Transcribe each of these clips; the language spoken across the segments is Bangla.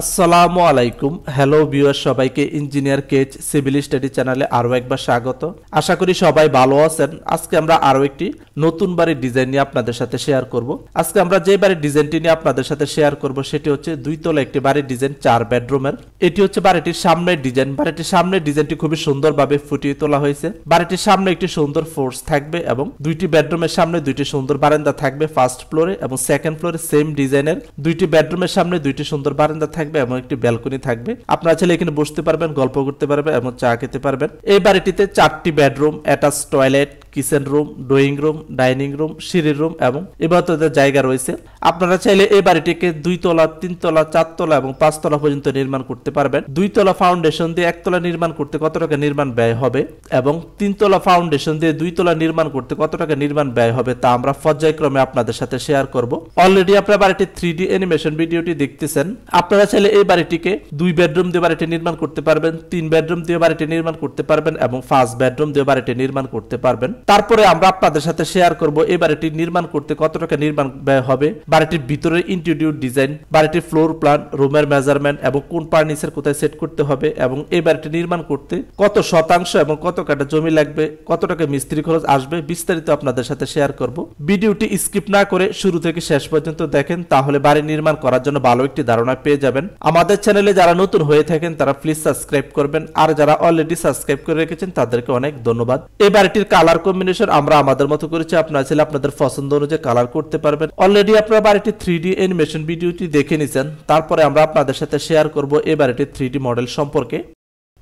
আসসালামু আলাইকুম হ্যালো ভিউয়ার সবাইকে ইঞ্জিনিয়ার কেচ সিভিল স্টাডি চ্যানেলে আরও একবার স্বাগত আশা করি সবাই ভালো আছেন আজকে আমরা আরও একটি নতুন বাড়ির ডিজাইন নিয়ে আপনাদের সাথে শেয়ার করব আজকে আমরা যে বাড়ির ডিজাইনটি নিয়ে আপনাদের সাথে শেয়ার করব সেটি হচ্ছে দুই তলা একটি বাড়ির ডিজাইন চার বেডরুমের এটি হচ্ছে বাড়িটির সামনের ডিজাইন বাড়িটির সামনের ডিজাইনটি খুবই সুন্দরভাবে ফুটিয়ে তোলা হয়েছে বাড়িটির সামনে একটি সুন্দর ফোর্স থাকবে এবং দুইটি বেডরুমের সামনে দুইটি সুন্দর বারান্দা থাকবে ফার্স্ট ফ্লোরে এবং সেকেন্ড ফ্লোরে সেম ডিজাইনের দুইটি বেডরুমের সামনে দুইটি সুন্দর বারান্দা থাকবে থাকবে এমন একটি ব্যালকনি থাকবে আপনারা চাইলে এখানে বসতে পারবেন গল্প করতে পারবেন এবং চা খেতে পারবেন এই বাড়িটিতে চারটি bedroom attach toilet kitchen room drawing room dining room সিঁড়ির রুম এবং ইবাদতের জায়গা রয়েছে আপনারা চাইলে এই বাড়িটিকে দুই তলা তিন তলা চার তলা এবং পাঁচ তলা পর্যন্ত নির্মাণ করতে পারবেন দুই তলা ফাউন্ডেশন দিয়ে একতলা নির্মাণ করতে কত টাকা নির্মাণ ব্যয় হবে এবং তিন তলা ফাউন্ডেশন দিয়ে দুই তলা নির্মাণ করতে কত টাকা নির্মাণ ব্যয় হবে তা আমরা পর্যায়ক্রমে আপনাদের সাথে শেয়ার করব অলরেডি আপনারা বাড়িটি থ্রি ডি অ্যানিমেশন ভিডিওটি দেখতেছেন আপনারা চাইলে এই বাড়িটিকে দুই বেডরুম দিয়ে বাড়িটি নির্মাণ করতে পারবেন তিন বেডরুম দিয়ে বাড়িটি নির্মাণ করতে পারবেন এবং ফার্স্ট বেডরুম দিয়ে বাড়িটি নির্মাণ করতে পারবেন তারপরে আমরা আপনাদের সাথে শেয়ার করব এই বাড়িটি নির্মাণ করতে কত টাকা নির্মাণ ব্যয় হবে বাড়িটির ভিতরে ইন্টিরিয়র ডিজাইন বাড়িটির ফ্লোর প্ল্যান রুমের মেজারমেন্ট এবং কোন ফার্নিচার কোথায় সেট করতে হবে এবং এই বাড়িটি নির্মাণ করতে কত শতাংশ এবং কত কাটা জমি লাগবে কত টাকা মিস্ত্রি খরচ আসবে বিস্তারিত আপনাদের সাথে শেয়ার করব ভিডিওটি স্কিপ না করে শুরু থেকে শেষ পর্যন্ত দেখেন তাহলে বাড়ি নির্মাণ করার জন্য ভালো একটি ধারণা পেয়ে যাবেন করবেন আমাদের চ্যানেলে যারা নতুন হয়ে থাকেন তারা প্লিজ সাবস্ক্রাইব করবেন আর যারা অলরেডি সাবস্ক্রাইব করে রেখেছেন তাদেরকে অনেক ধন্যবাদ এই বাড়িটির কালার কম্বিনেশন আমরা আমাদের মতো করেছি আপনারা চাইলে আপনাদের পছন্দ অনুযায়ী কালার করতে পারবেন অলরেডি আপনারা বাড়িটি থ্রি ডি এনিমেশন ভিডিওটি দেখে নিছেন তারপরে আমরা আপনাদের সাথে শেয়ার করব এই বাড়িটির থ্রি ডি মডেল সম্পর্কে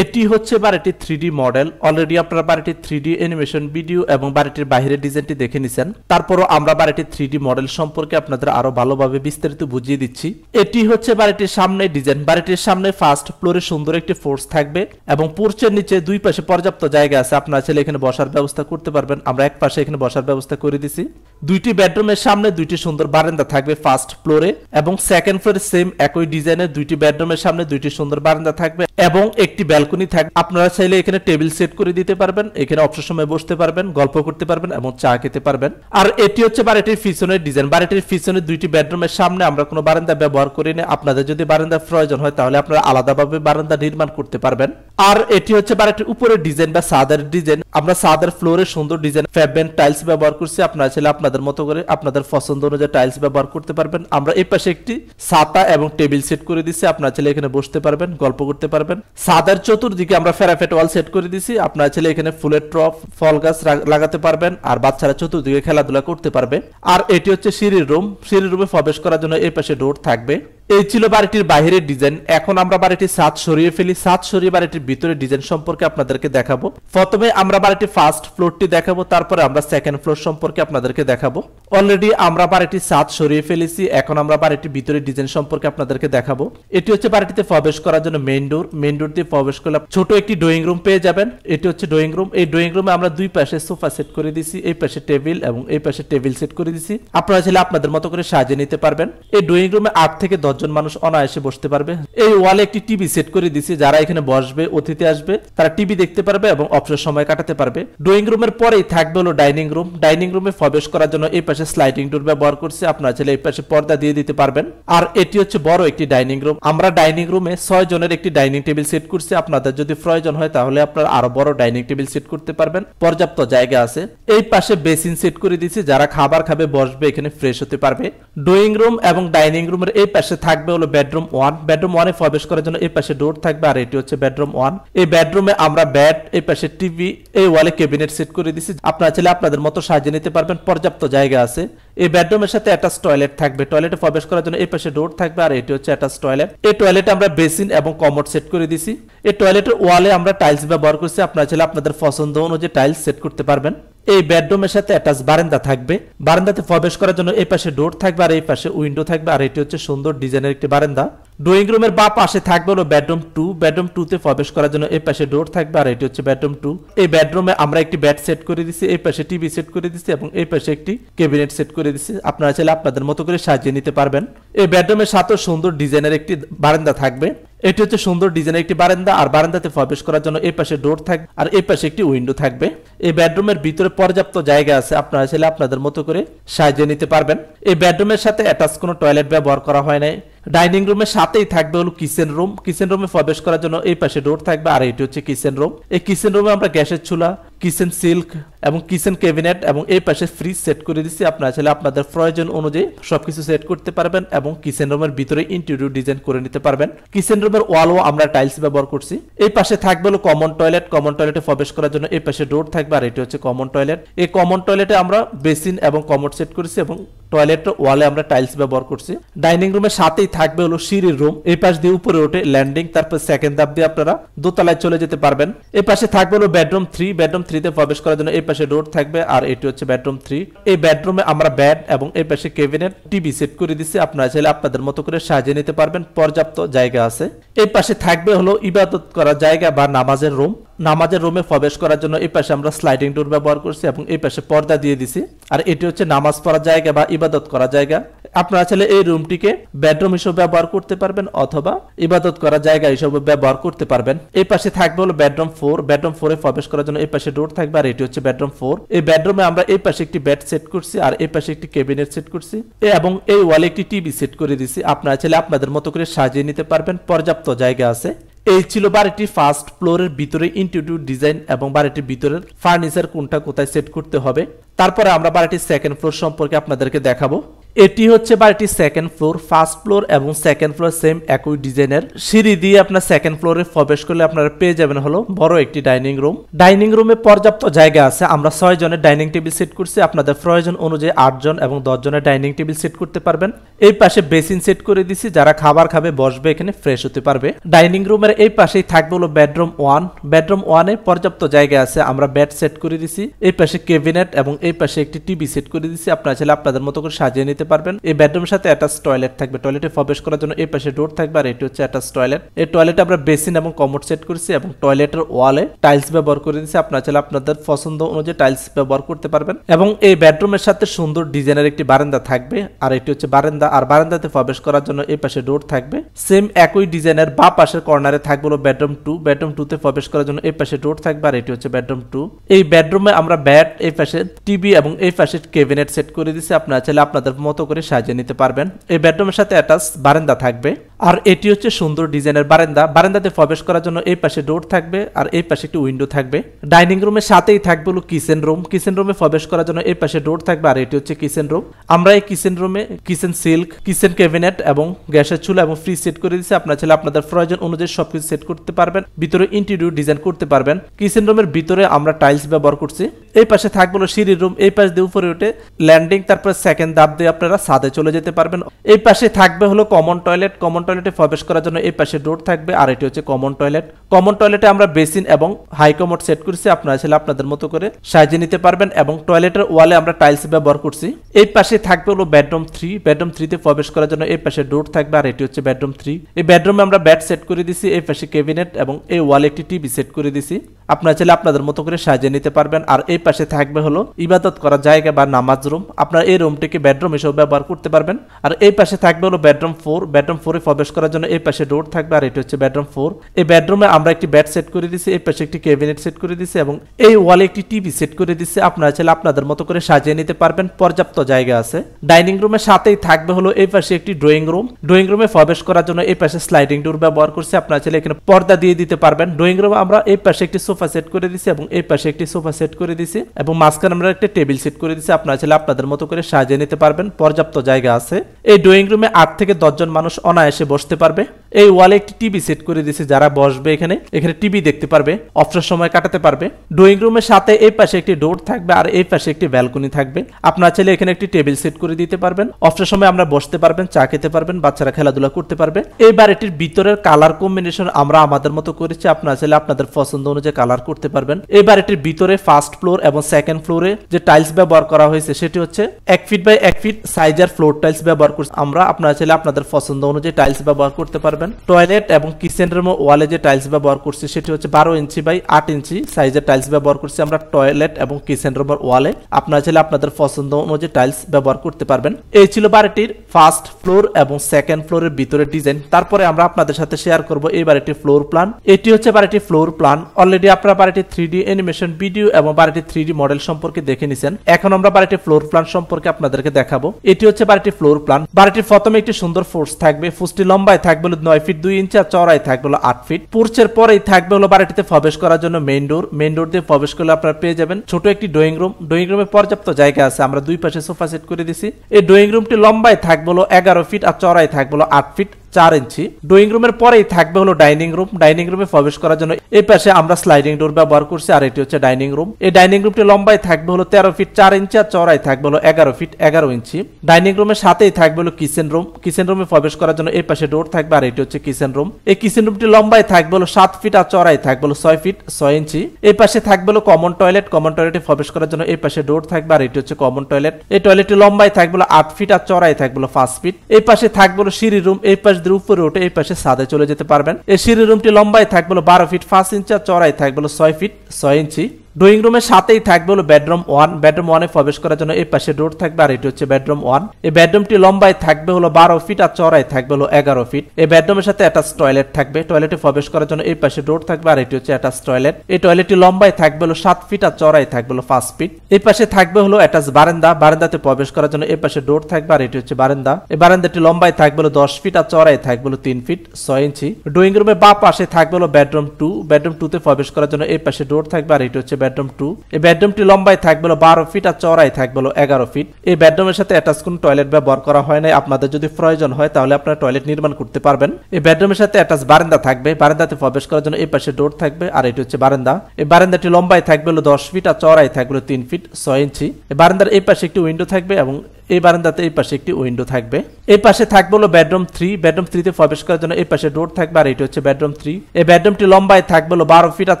এটি হচ্ছে বাড়িটির থ্রি মডেল অলরেডি আপনারা বাড়িটির থ্রি অ্যানিমেশন ভিডিও এবং বাড়িটির বাইরের ডিজাইনটি দেখে নিছেন তারপরও আমরা বাড়িটির থ্রি মডেল সম্পর্কে আপনাদের আরো ভালোভাবে বিস্তারিত বুঝিয়ে দিচ্ছি এটি হচ্ছে বারেটির সামনে ডিজাইন বাড়িটির সামনে ফার্স্ট ফ্লোরে সুন্দর একটি ফোর্স থাকবে এবং পোর্চের নিচে দুই পাশে পর্যাপ্ত জায়গা আছে আপনারা ছেলে এখানে বসার ব্যবস্থা করতে পারবেন আমরা এক পাশে এখানে বসার ব্যবস্থা করে দিছি দুইটি বেডরুমের সামনে দুইটি সুন্দর বারান্দা থাকবে ফার্স্ট ফ্লোরে এবং সেকেন্ড ফ্লোরে সেম একই ডিজাইনের দুইটি বেডরুমের সামনে দুইটি সুন্দর বারান্দা থাকবে এবং একটি ব্যালকনি থাকবে আপনারা চাইলে এখানে টেবিল সেট করে দিতে পারবেন এখানে অবসর সময় বসতে পারবেন গল্প করতে পারবেন এবং চা খেতে পারবেন আর এটি হচ্ছে বাড়িটির পিছনের ডিজাইন বাড়িটির পিছনে দুইটি বেডরুমের সামনে আমরা কোনো বারান্দা ব্যবহার করি না আপনাদের যদি বারান্দার প্রয়োজন হয় তাহলে আপনারা আলাদাভাবে বারান্দা নির্মাণ করতে পারবেন আর এটি হচ্ছে বাড়িটির উপরে ডিজাইন বা সাদার ডিজাইন আমরা সাদার ফ্লোরে সুন্দর ডিজাইন ফ্যাবেন টাইলস ব্যবহার করছি আপনারা চাইলে আপনাদের মতো করে আপনাদের পছন্দ অনুযায়ী টাইলস ব্যবহার করতে পারবেন আমরা এই পাশে একটি ছাতা এবং টেবিল সেট করে দিচ্ছি আপনারা চাইলে এখানে বসতে পারবেন গল্প করতে পারবেন পারবেন সাদার চতুর্দিকে আমরা ফেরাফেট ওয়াল সেট করে দিছি আপনার ছেলে এখানে ফুলের ট্রপ ফল গাছ লাগাতে পারবেন আর বাচ্চারা চতুর্দিকে খেলাধুলা করতে পারবে আর এটি হচ্ছে সিঁড়ির রুম সিঁড়ির রুমে প্রবেশ করার জন্য এই পাশে ডোর থাকবে এই ছিল বাড়িটির বাহিরের ডিজাইন এখন আমরা বাড়িটি সাত সরিয়ে ফেলি সাত সরিয়ে বাড়িটির ভিতরে ডিজাইন সম্পর্কে আপনাদেরকে দেখাবো প্রথমে আমরা বাড়িটি ফার্স্ট ফ্লোরটি দেখাবো তারপরে আমরা সেকেন্ড ফ্লোর সম্পর্কে আপনাদেরকে দেখাবো অলরেডি আমরা বাড়িটি সাত সরিয়ে ফেলেছি এখন আমরা বাড়িটির ভিতরে ডিজাইন সম্পর্কে আপনাদেরকে দেখাবো এটি হচ্ছে বাড়িটিতে প্রবেশ করার জন্য মেইন ডোর মেন রোড দিয়ে প্রবেশ করলাম ছোট একটি ড্রয়িং রুম পেয়ে যাবেন এটি হচ্ছে ড্রয়িং রুম এই ড্রয়িং রুমে আমরা দুই পাশে সোফা সেট করে দিছি এই পাশে টেবিল এবং এই পাশে টেবিল সেট করে দিছি আপনারা চাইলে আপনাদের মতো করে সাজিয়ে নিতে পারবেন এই ড্রয়িং রুমে আট থেকে দশজন মানুষ অনায়াসে বসতে পারবে এই ওয়ালে একটি টিভি সেট করে দিছি যারা এখানে বসবে অতিথি আসবে তারা টিভি দেখতে পারবে এবং অবসর সময় কাটাতে পারবে ড্রয়িং রুমের পরেই থাকবে হলো ডাইনিং রুম ডাইনিং রুমে প্রবেশ করার জন্য এই পাশে স্লাইডিং ডোর ব্যবহার করছি আপনারা চাইলে এই পাশে পর্দা দিয়ে দিতে পারবেন আর এটি হচ্ছে বড় একটি ডাইনিং রুম আমরা ডাইনিং রুমে ছয় জনের একটি ডাইনিং টেবিল সেট করছি আপনাদের যদি প্রয়োজন হয় তাহলে আপনার আরো বড় ডাইনিং টেবিল সেট করতে পারবেন পর্যাপ্ত জায়গা আছে এই পাশে বেসিন সেট করে দিয়েছি যারা খাবার খাবে বসবে এখানে ফ্রেশ হতে পারবে ড্রয়িং রুম এবং ডাইনিং রুমের এই পাশে থাকবে হলো বেডরুম ওয়ান বেডরুম ওয়ানে প্রবেশ করার জন্য এই পাশে ডোর থাকবে আর এটি হচ্ছে বেডরুম ওয়ান এই বেডরুমে আমরা বেড এই পাশে টিভি এই ওয়ালে ক্যাবিনেট সেট করে দিয়েছি আপনারা চাইলে আপনাদের মতো সাজিয়ে নিতে পারবেন পর্যাপ্ত জায়গা আছে এই বেডরুমের সাথে অ্যাটাচ টয়লেট থাকবে টয়লেটে প্রবেশ করার জন্য এই পাশে ডোর থাকবে আর এটি হচ্ছে অ্যাটাচ টয়লেট এই টয়লেটে আমরা বেসিন এবং কমোড সেট করে দিছি এই টয়লেটের ওয়ালে আমরা টাইলস ব্যবহার করছি আপনারা চাইলে আপনাদের পছন্দ অনুযায়ী টাইলস সেট করতে পারবেন এই বেডরুমের সাথে অ্যাটাচ বারান্দা থাকবে বারান্দাতে প্রবেশ করার জন্য এই পাশে ডোর থাকবে আর এই পাশে উইন্ডো থাকবে আর এটি হচ্ছে সুন্দর ডিজাইনের একটি বারান্দা ড্রয়িং রুমের বা পাশে থাকবে হলো বেডরুম টু বেডরুম টু তে প্রবেশ করার জন্য এই পাশে ডোর থাকবে আর এটি হচ্ছে বেডরুম টু এই বেডরুমে আমরা একটি বেড সেট করে দিছি এই পাশে টিভি সেট করে দিছি এবং এই পাশে একটি ক্যাবিনেট সেট করে দিছি আপনারা চাইলে আপনাদের মতো করে সাজিয়ে নিতে পারবেন এই বেডরুমের সাথে সুন্দর ডিজাইনের একটি বারান্দা থাকবে এটি হচ্ছে সুন্দর ডিজাইনের একটি বারান্দা আর বারান্দাতে প্রবেশ করার জন্য এই পাশে ডোর থাকবে আর এই পাশে একটি উইন্ডো থাকবে এই বেডরুমের ভিতরে পর্যাপ্ত জায়গা আছে আপনারা চাইলে আপনাদের মতো করে সাজিয়ে নিতে পারবেন এই বেডরুমের সাথে অ্যাটাচ কোনো টয়লেট ব্যবহার করা হয় নাই ডাইনিং রুমের সাথেই থাকবে হলো কিচেন রুম কিচেন রুমে প্রবেশ করার জন্য এই পাশে ডোর থাকবে আর এটি হচ্ছে কিচেন রুম এই কিচেন রুমে আমরা গ্যাসের চুলা কিচেন সিল্ক এবং কিচেন ক্যাবিনেট এবং এই পাশে ফ্রিজ সেট করে দিচ্ছি আপনারা চাইলে আপনাদের প্রয়োজন অনুযায়ী সবকিছু সেট করতে পারবেন এবং কিচেন রুমের ভিতরে ইন্টেরিয়র ডিজাইন করে নিতে পারবেন কিচেন রুমের ওয়ালও আমরা টাইলস ব্যবহার করছি এই পাশে থাকবে হলো কমন টয়লেট কমন টয়লেটে প্রবেশ করার জন্য এই পাশে ডোর থাকবে আর এটি হচ্ছে কমন টয়লেট এই কমন টয়লেটে আমরা বেসিন এবং কমোড সেট করেছি এবং টয়লেটের ওয়ালে আমরা টাইলস ব্যবহার করছি ডাইনিং রুমের সাথেই থাকবে হলো সিঁড়ির রুম এই পাশ দিয়ে উপরে ওঠে ল্যান্ডিং তারপর সেকেন্ড ধাপ দিয়ে আপনারা দোতলায় চলে যেতে পারবেন এই পাশে থাকবে হলো বেডরুম থ্রি বেডরুম থ্রিতে প্রবেশ করার জন্য এই পাশে ডোর থাকবে আর এটি হচ্ছে বেডরুম থ্রি এই বেডরুমে আমরা বেড এবং এই পাশে কেবিনেট টিভি সেট করে দিচ্ছি আপনারা চাইলে আপনাদের মতো করে সাজিয়ে নিতে পারবেন পর্যাপ্ত জায়গা আছে এই পাশে থাকবে হলো ইবাদত করার জায়গা বা নামাজের রুম নামাজের রুমে প্রবেশ করার জন্য এই পাশে আমরা স্লাইডিং ডোর ব্যবহার করছি এবং এই পাশে পর্দা দিয়ে দিছি আর এটি হচ্ছে নামাজ পড়ার জায়গা বা ইবাদত করার জায়গা আপনারা চাইলে এই রুমটিকে বেডরুম হিসেবে ব্যবহার করতে পারবেন অথবা ইবাদত করার জায়গা হিসেবে ব্যবহার করতে পারবেন এই পাশে থাকবে হলো বেডরুম ফোর বেডরুম ফোরে প্রবেশ করার জন্য এই পাশে ডোর থাকবে আর এটি হচ্ছে বেডরুম ফোর এই বেডরুমে আমরা এই পাশে একটি বেড সেট করছি আর এই পাশে একটি কেবিনেট সেট করছি এবং এই ওয়ালে একটি টিভি সেট করে দিছি আপনারা চাইলে আপনাদের মতো করে সাজিয়ে নিতে পারবেন পর্যাপ্ত জায়গা আছে এই ছিল বাড়িটি ফার্স্ট ফ্লোরের ভিতরে ইন্টিউটিভ ডিজাইন এবং বাড়িটির ভিতরের ফার্নিচার কোনটা কোথায় সেট করতে হবে তারপরে আমরা বাড়িটির সেকেন্ড ফ্লোর সম্পর্কে আপনাদেরকে দেখাবো এটি হচ্ছে বাড়িটির সেকেন্ড ফ্লোর ফার্স্ট ফ্লোর এবং সেকেন্ড ফ্লোর সেম একই ডিজাইনের সিঁড়ি দিয়ে আপনার সেকেন্ড ফ্লোরে প্রবেশ করলে আপনারা পেয়ে যাবেন হলো বড় একটি ডাইনিং রুম ডাইনিং রুমে পর্যাপ্ত জায়গা আছে আমরা ছয় জনের ডাইনিং টেবিল সেট করছি আপনাদের প্রয়োজন অনুযায়ী আটজন এবং দশ জনের ডাইনিং টেবিল সেট করতে পারবেন এই পাশে বেসিন সেট করে দিছি যারা খাবার খাবে বসবে এখানে ফ্রেশ হতে পারবে ডাইনিং রুমের এই পাশেই থাকবে হলো বেডরুম ওয়ান বেডরুম ওয়ানে পর্যাপ্ত জায়গা আছে আমরা বেড সেট করে দিছি এই পাশে কেবিনেট এবং এই পাশে একটি টিভি সেট করে দিছি আপনারা চাইলে আপনাদের মতো করে সাজিয়ে নিতে পারবেন এই বেডরুমের সাথে অ্যাটাচ টয়লেট থাকবে টয়লেটে প্রবেশ করার জন্য এই পাশে ডোর থাকবে আর এটি হচ্ছে অ্যাটাচ টয়লেট এই টয়লেটে আমরা বেসিন এবং কমোড সেট করেছি এবং টয়লেটের ওয়ালে টাইলস ব্যবহার করে দিছি আপনারা চাইলে আপনাদের পছন্দ অনুযায়ী টাইলস ব্যবহার করতে পারবেন এবং এই বেডরুমের সাথে সুন্দর ডিজাইনের একটি বারান্দা থাকবে আর এটি হচ্ছে বারান্দা আর বারান্দাতে প্রবেশ করার জন্য এই পাশে ডোর থাকবে সেম একই ডিজাইনের বা পাশের কর্নারে থাকবে হলো বেডরুম টু বেডরুম টু তে প্রবেশ করার জন্য এই পাশে ডোর থাকবে আর এটি হচ্ছে বেডরুম টু এই বেডরুমে আমরা ব্যাড এই পাশে টিভি এবং এই পাশে ক্যাবিনেট সেট করে দিচ্ছি আপনারা চাইলে আপনাদের মতো করে সাজিয়ে নিতে পারবেন এই বেডরুমের সাথে অ্যাটাচ বারান্দা থাকবে আর এটি হচ্ছে সুন্দর ডিজাইনের বারান্দা বারান্দাতে প্রবেশ করার জন্য এই পাশে ডোর থাকবে আর এই পাশে একটি উইন্ডো থাকবে ডাইনিং রুমের সাথেই থাকবে হলো কিচেন রুম কিচেন রুমে প্রবেশ করার জন্য এই পাশে ডোর থাকবে আর এটি হচ্ছে কিচেন রুম আমরা এই কিচেন রুমে কিচেন সিল্ক কিচেন ক্যাবিনেট এবং গ্যাসের চুলা এবং ফ্রিজ সেট করে দিচ্ছে আপনার ছেলে আপনাদের প্রয়োজন অনুযায়ী সবকিছু সেট করতে পারবেন ভিতরে ইন্টেরিয়র ডিজাইন করতে পারবেন কিচেন রুমের ভিতরে আমরা টাইলস ব্যবহার করছি এই পাশে থাকবে হলো সিঁড়ির রুম এই পাশ দিয়ে উপরে উঠে ল্যান্ডিং তারপর সেকেন্ড ধাপ দিয়ে আপনারা সাদে চলে যেতে পারবেন এই পাশে থাকবে হলো কমন টয়লেট কমন টয়লেট টয়লেটে প্রবেশ করার জন্য এই পাশে ডোর থাকবে আর এটি হচ্ছে কমন টয়লেট কমন টয়লেটে আমরা বেসিন এবং হাই কমোড সেট করছি আপনারা ছেলে আপনাদের মতো করে সাজিয়ে নিতে পারবেন এবং টয়লেটের ওয়ালে আমরা টাইলস ব্যবহার করছি এই পাশে থাকবে হলো বেডরুম থ্রি বেডরুম থ্রিতে প্রবেশ করার জন্য এই পাশে ডোর থাকবে আর এটি হচ্ছে বেডরুম থ্রি এই বেডরুমে আমরা বেড সেট করে দিছি এই পাশে ক্যাবিনেট এবং এই ওয়ালে একটি টিভি সেট করে দিছি আপনারা চাইলে আপনাদের মতো করে সাজিয়ে নিতে পারবেন আর এই পাশে থাকবে হলো ইবাদত করার জায়গা বা নামাজ রুম আপনারা এই রুমটিকে বেডরুম হিসেবে ব্যবহার করতে পারবেন আর এই পাশে থাকবে হলো বেডরুম ফোর বেডরুম ফোরে প্রবেশ করার জন্য এই পাশে ডোর থাকবে আর এটা হচ্ছে বেডরুম ফোর এই বেডরুমে আমরা একটি বেড সেট করে দিচ্ছি এই পাশে একটি ক্যাবিনেট সেট করে দিচ্ছি এবং এই ওয়ালে একটি টিভি সেট করে দিচ্ছি আপনারা চাইলে আপনাদের মতো করে সাজিয়ে নিতে পারবেন পর্যাপ্ত জায়গা আছে ডাইনিং রুমের সাথেই থাকবে হলো এই পাশে একটি ড্রয়িং রুম ড্রয়িং রুমে প্রবেশ করার জন্য এই পাশে স্লাইডিং ডোর ব্যবহার করছি আপনারা চাইলে এখানে পর্দা দিয়ে দিতে পারবেন ড্রয়িং রুমে আমরা এই পাশে একটি সোফা সেট করে দিচ্ছি এবং এই পাশে একটি সোফা সেট করে দিচ্ছি এবং মাঝখানে আমরা একটা টেবিল সেট করে দিচ্ছি আপনারা চাইলে আপনাদের মতো করে সাজিয়ে নিতে পারবেন পর্যাপ্ত জায়গা আছে এই ড্রয়িং রুমে আট থেকে দশজন মানুষ অনায়াসে বসতে পারবে এই ওয়ালে একটি টিভি সেট করে দিয়েছে যারা বসবে এখানে এখানে টিভি দেখতে পারবে অবসর সময় কাটাতে পারবে ড্রয়িং রুমের সাথে এই পাশে একটি ডোর থাকবে আর এই পাশে একটি ব্যালকনি থাকবে আপনার চাইলে এখানে একটি টেবিল সেট করে দিতে পারবেন অবসর সময় আমরা বসতে পারবেন চা খেতে পারবেন বাচ্চারা খেলাধুলা করতে পারবে এই বাড়িটির ভিতরের কালার কম্বিনেশন আমরা আমাদের মতো করেছি আপনার চাইলে আপনাদের পছন্দ অনুযায়ী কালার করতে পারবেন এই বাড়িটির ভিতরে ফার্স্ট ফ্লোর এবং সেকেন্ড ফ্লোরে যে টাইলস ব্যবহার করা হয়েছে সেটি হচ্ছে এক ফিট বাই এক ফিট সাইজার ফ্লোর টাইলস ব্যবহার করছি আমরা আপনার চাইলে আপনাদের পছন্দ অনুযায়ী টাইলস ব্যবহার করতে পারবেন পারবেন টয়লেট এবং কিচেন রুম ওয়ালে যে টাইলস ব্যবহার করছি সেটি হচ্ছে বারো ইঞ্চি বাই আট ইঞ্চি সাইজের টাইলস ব্যবহার করছি আমরা টয়লেট এবং কিচেন রুমের ওয়ালে আপনারা চাইলে আপনাদের পছন্দ অনুযায়ী টাইলস ব্যবহার করতে পারবেন এই ছিল বাড়িটির ফার্স্ট ফ্লোর এবং সেকেন্ড ফ্লোরের ভিতরে ডিজাইন তারপরে আমরা আপনাদের সাথে শেয়ার করব এই বাড়িটির ফ্লোর প্ল্যান এটি হচ্ছে বাড়িটির ফ্লোর প্ল্যান অলরেডি আপনারা বাড়িটি থ্রি ডি অ্যানিমেশন ভিডিও এবং বাড়িটি থ্রি ডি মডেল সম্পর্কে দেখে নিছেন এখন আমরা বাড়িটির ফ্লোর প্ল্যান সম্পর্কে আপনাদেরকে দেখাবো এটি হচ্ছে বাড়িটির ফ্লোর প্ল্যান বাড়িটির প্রথমে একটি সুন্দর ফোর্স থাকবে ফুসটি লম্বায় থাকবে নয় ছয় ফিট দুই ইঞ্চি আর চড়াই থাকবে হলো আট ফিট পুরুষের পরেই থাকবে হলো বাড়িটিতে প্রবেশ করার জন্য মেন ডোর মেন ডোর দিয়ে প্রবেশ করলে আপনারা পেয়ে যাবেন ছোট একটি ড্রয়িং রুম ড্রয়িং রুমে পর্যাপ্ত জায়গা আছে আমরা দুই পাশে সোফা সেট করে দিছি এই ড্রয়িং রুমটি লম্বায় থাকবে হলো এগারো ফিট আর চড়াই থাকবে হলো আট ফিট চার ইঞ্চি ড্রয়িং রুমের পরেই থাকবে হলো ডাইনিং রুম ডাইনিং রুমে প্রবেশ করার জন্য এই পাশে আমরা স্লাইডিং ডোর ব্যবহার করছি আর এটি হচ্ছে ডাইনিং রুম এই ডাইনিং রুমটি লম্বায় থাকবে হলো তেরো ফিট চার ইঞ্চি আর চড়াই থাকবে হলো এগারো ফিট এগারো ইঞ্চি ডাইনিং রুমের সাথেই থাকবে হলো কিচেন রুম কিচেন রুমে প্রবেশ করার জন্য এই পাশে ডোর থাকবে আর এটি হচ্ছে কিচেন রুম এই কিচেন রুমটি লম্বায় থাকবে হলো সাত ফিট আর চড়াই থাকবে হলো ছয় ফিট ছয় ইঞ্চি এই পাশে থাকবে হলো কমন টয়লেট কমন টয়লেটে প্রবেশ করার জন্য এই পাশে ডোর থাকবে আর এটি হচ্ছে কমন টয়লেট এই টয়লেটটি লম্বায় থাকবে হলো আট ফিট আর চড়াই থাকবে হলো পাঁচ ফিট এই পাশে থাকবে হলো সিঁড়ি রুম এই পাশে ছাদের উপরে উঠে এই পাশে সাদে চলে যেতে পারবেন এই সিঁড়ি রুমটি লম্বায় থাকবে বারো ফিট পাঁচ ইঞ্চি আর চড়াই থাকবে ছয় ফিট ছয় ইঞ্চি ড্রয়িং রুমের সাথেই থাকবে হলো বেডরুম ওয়ান বেডরুম ওয়ানে প্রবেশ করার জন্য এই পাশে ডোর থাকবে আর এটি হচ্ছে বেডরুম ওয়ান এই বেডরুমটি লম্বায় থাকবে হলো বারো ফিট আর চড়াই থাকবে হলো এগারো ফিট এই বেডরুমের সাথে অ্যাটাচ টয়লেট থাকবে টয়লেটে প্রবেশ করার জন্য এই পাশে ডোর থাকবে আর এটি হচ্ছে অ্যাটাচ টয়লেট এই টয়লেটটি লম্বায় থাকবে হলো সাত ফিট আর চড়াই থাকবে হলো পাঁচ ফিট এই পাশে থাকবে হলো অ্যাটাচ বারান্দা বারান্দাতে প্রবেশ করার জন্য এই পাশে ডোর থাকবে আর এটি হচ্ছে বারান্দা এই বারান্দাটি লম্বায় থাকবে হলো দশ ফিট আর চড়াই থাকবে হলো তিন ফিট ছয় ইঞ্চি ড্রয়িং রুমের বা পাশে থাকবে হলো বেডরুম টু বেডরুম টুতে প্রবেশ করার জন্য এই পাশে ডোর থাকবে আর এটি হচ্ছে বেডরুম টু এই বেডরুমটি লম্বায় থাকবে বারো ফিট আর চড়াই থাকবে এগারো ফিট এই বেডরুমের সাথে অ্যাটাচ কোন টয়লেট ব্যবহার করা হয় নাই আপনাদের যদি প্রয়োজন হয় তাহলে আপনারা টয়লেট নির্মাণ করতে পারবেন এই বেডরুমের সাথে অ্যাটাচ বারান্দা থাকবে বারান্দাতে প্রবেশ করার জন্য এই পাশে ডোর থাকবে আর এটি হচ্ছে বারান্দা এই বারান্দাটি লম্বায় থাকবে দশ ফিট আর চড়াই থাকবে তিন ফিট ছয় ইঞ্চি বারান্দার এই পাশে একটি উইন্ডো থাকবে এবং এই বারান্দাতে এই পাশে একটি উইন্ডো থাকবে এই পাশে থাকবে হলো বেডরুম থ্রি বেডরুম থ্রিতে প্রবেশ করার জন্য এই পাশে ডোর থাকবে আর এটি হচ্ছে বেডরুম থ্রি এই বেডরুমটি লম্বায় থাকবে হলো বারো ফিট আর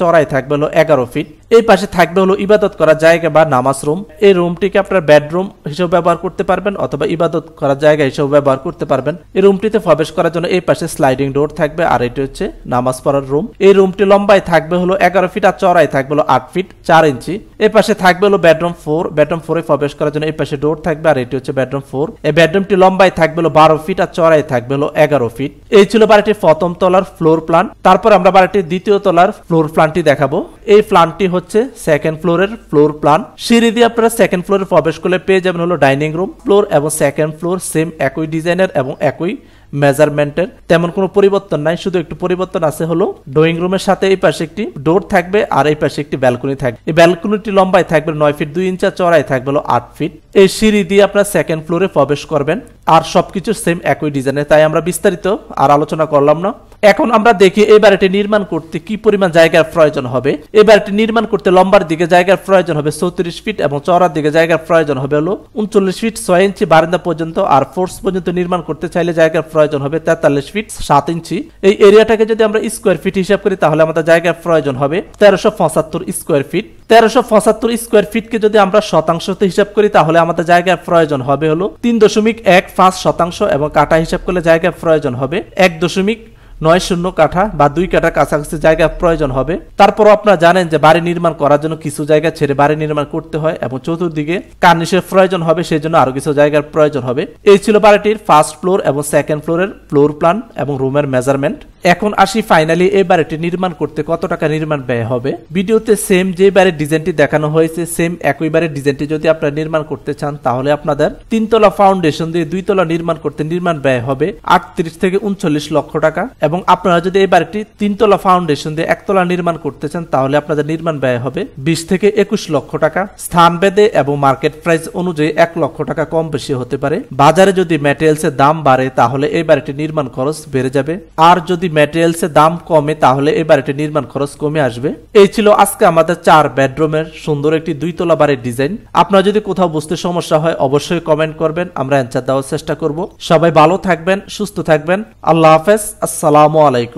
চড়ায় থাকবে হলো এগারো ফিট এই পাশে থাকবে হলো ইবাদত করার জায়গা বা নামাজ রুম এই রুমটিকে আপনার বেডরুম হিসেবে ব্যবহার করতে পারবেন অথবা ইবাদত করার জায়গা হিসেবে ব্যবহার করতে পারবেন এই রুমটিতে প্রবেশ করার জন্য এই পাশে স্লাইডিং ডোর থাকবে আর এটি হচ্ছে নামাজ পড়ার রুম এই রুমটি লম্বায় থাকবে হলো এগারো ফিট আর চড়ায় থাকবে হলো আট ফিট চার ইঞ্চি এ পাশে থাকবে হলো বেডরুম ফোর বেডরুম ফোরে প্রবেশ করার জন্য এই পাশে ডোর থাকবে আর এটি হচ্ছে বেডরুম ফোর এই বেডরুমটি লম্বায় থাকবে বারো ফিট আর চড়াই থাকবে এগারো ফিট এই ছিল বাড়িটির প্রথম তলার ফ্লোর প্ল্যান তারপর আমরা বাড়িটির দ্বিতীয় তলার ফ্লোর প্ল্যানটি দেখাবো এই প্ল্যানটি হচ্ছে সেকেন্ড ফ্লোরের ফ্লোর প্ল্যান সিঁড়ি দিয়ে আপনারা সেকেন্ড ফ্লোরে প্রবেশ করলে পেয়ে যাবেন হলো ডাইনিং রুম ফ্লোর এবং সেকেন্ড ফ্লোর সেম একই ডিজাইনের এবং একই মেজারমেন্টের তেমন কোনো পরিবর্তন নাই শুধু একটু পরিবর্তন আছে হলো ড্রয়িং রুমের সাথে এই পাশে একটি ডোর থাকবে আর এই পাশে একটি ব্যালকনি থাকবে এই ব্যালকনিটি লম্বায় থাকবে নয় ফিট দুই ইঞ্চা চড়াই থাকবে হলো আট ফিট এই সিঁড়ি দিয়ে আপনার সেকেন্ড ফ্লোরে প্রবেশ করবেন আর সবকিছু সেম একই ডিজাইনে তাই আমরা বিস্তারিত আর আলোচনা করলাম না এখন আমরা দেখি এই বাড়িটি নির্মাণ করতে কি পরিমাণ জায়গার প্রয়োজন হবে এই বাড়িটি নির্মাণ করতে লম্বার দিকে জায়গার প্রয়োজন হবে চৌত্রিশ ফিট এবং চড়ার দিকে জায়গার প্রয়োজন হবে হলো উনচল্লিশ ফিট ছয় ইঞ্চি বারান্দা পর্যন্ত আর ফোর্স পর্যন্ত নির্মাণ করতে চাইলে জায়গার প্রয়োজন হবে তেতাল্লিশ ফিট সাত ইঞ্চি এই এরিয়াটাকে যদি আমরা স্কোয়ার ফিট হিসাব করি তাহলে আমাদের জায়গার প্রয়োজন হবে তেরোশো পঁচাত্তর স্কোয়ার ফিট তেরোশো পঁচাত্তর স্কোয়ার ফিটকে যদি আমরা শতাংশতে হিসাব করি তাহলে আমাদের জায়গার প্রয়োজন হবে হলো তিন দশমিক এক পাঁচ শতাংশ এবং কাটা হিসাব করলে জায়গা প্রয়োজন হবে এক দশমিক নয় শূন্য কাঠা বা দুই কাঠা কাছাকাছি জায়গা প্রয়োজন হবে তারপর আপনারা জানেন যে বাড়ি নির্মাণ করার জন্য কিছু জায়গা ছেড়ে বাড়ি নির্মাণ করতে হয় এবং চতুর্দিকে কার্নিশের প্রয়োজন হবে সেই জন্য আরো কিছু জায়গার প্রয়োজন হবে এই ছিল বাড়িটির ফার্স্ট ফ্লোর এবং সেকেন্ড ফ্লোরের ফ্লোর প্ল্যান এবং রুমের মেজারমেন্ট এখন আসি ফাইনালি এই বাড়িটি নির্মাণ করতে কত টাকা নির্মাণ ব্যয় হবে ভিডিওতে সেম যে বাড়ির ডিজাইনটি দেখানো হয়েছে সেম একই বাড়ির ডিজাইনটি যদি আপনারা নির্মাণ করতে চান তাহলে আপনাদের তিনতলা ফাউন্ডেশন দিয়ে দুইতলা নির্মাণ করতে নির্মাণ ব্যয় হবে আটত্রিশ থেকে উনচল্লিশ লক্ষ টাকা এবং আপনারা যদি এই বাড়িটি তিনতলা ফাউন্ডেশন দিয়ে একতলা নির্মাণ করতে চান তাহলে আপনাদের নির্মাণ ব্যয় হবে বিশ থেকে একুশ লক্ষ টাকা স্থান ভেদে এবং মার্কেট প্রাইস অনুযায়ী এক লক্ষ টাকা কম বেশি হতে পারে বাজারে যদি ম্যাটেরিয়ালস এর দাম বাড়ে তাহলে এই বাড়িটি নির্মাণ খরচ বেড়ে যাবে আর যদি ম্যাটেরিয়ালস এর দাম কমে তাহলে এই বাড়িটি নির্মাণ খরচ কমে আসবে এই ছিল আজকে আমাদের চার বেডরুমের সুন্দর একটি দুইতলা বাড়ির ডিজাইন আপনারা যদি কোথাও বুঝতে সমস্যা হয় অবশ্যই কমেন্ট করবেন আমরা অ্যান্সার দেওয়ার চেষ্টা করব সবাই ভালো থাকবেন সুস্থ থাকবেন আল্লাহ হাফেজ আসসালাম আসসালামু আলাইকুম